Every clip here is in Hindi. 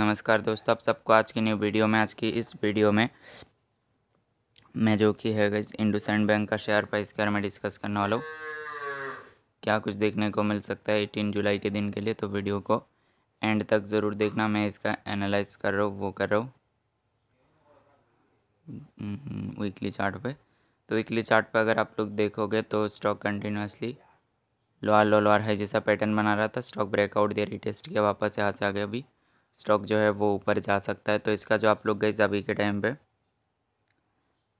नमस्कार दोस्तों आप सबको आज की न्यू वीडियो में आज की इस वीडियो में मैं जो कि है गई इंडोसैंड बैंक का शेयर प्राइस के बारे में डिस्कस करने वाला हूँ क्या कुछ देखने को मिल सकता है एटीन जुलाई के दिन के लिए तो वीडियो को एंड तक ज़रूर देखना मैं इसका एनालाइज कर रहा हूँ वो कर रहा हूँ वीकली हम्म, चार्ट पे तो वीकली चार्ट पे अगर आप लोग देखोगे तो stock continuously lower low lower है जैसा पैटर्न बना रहा था स्टॉक ब्रेकआउट दिया रिटेस्ट किया वापस यहाँ से आ गया अभी स्टॉक जो है वो ऊपर जा सकता है तो इसका जो आप लोग गए अभी के टाइम पे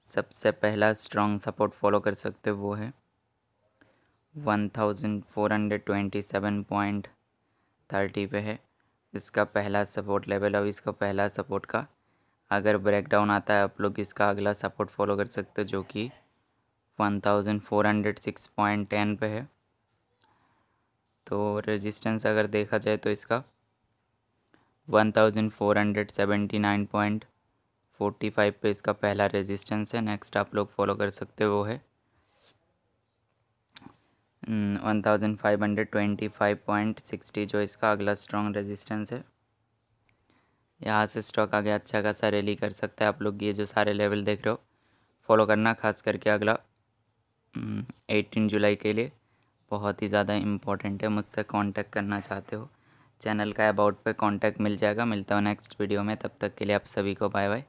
सबसे पहला स्ट्रॉन्ग सपोर्ट फॉलो कर सकते हो वो है one thousand four hundred twenty seven point thirty पे है इसका पहला सपोर्ट लेवल और इसका पहला सपोर्ट का अगर ब्रेकडाउन आता है आप लोग इसका अगला सपोर्ट फॉलो कर सकते हो जो कि one thousand four hundred six point ten पे है तो रेजिस्टेंस अगर देखा जाए तो इसका one thousand four hundred seventy nine point forty five पे इसका पहला रेजिस्टेंस है नेक्स्ट आप लोग फॉलो कर सकते हो वो है hmm, one thousand five hundred twenty five point sixty जो इसका अगला स्ट्रॉन्ग रेजिस्टेंस है यहाँ से स्टॉक आगे अच्छा खासा रैली कर सकता है आप लोग ये जो सारे लेवल देख रहे हो फॉलो करना खास करके अगला एटीन hmm, जुलाई के लिए बहुत ही ज़्यादा इम्पोर्टेंट है मुझसे कांटेक्ट करना चाहते हो चैनल का अबाउट पे कांटेक्ट मिल जाएगा मिलता हूँ नेक्स्ट वीडियो में तब तक के लिए आप सभी को बाय बाय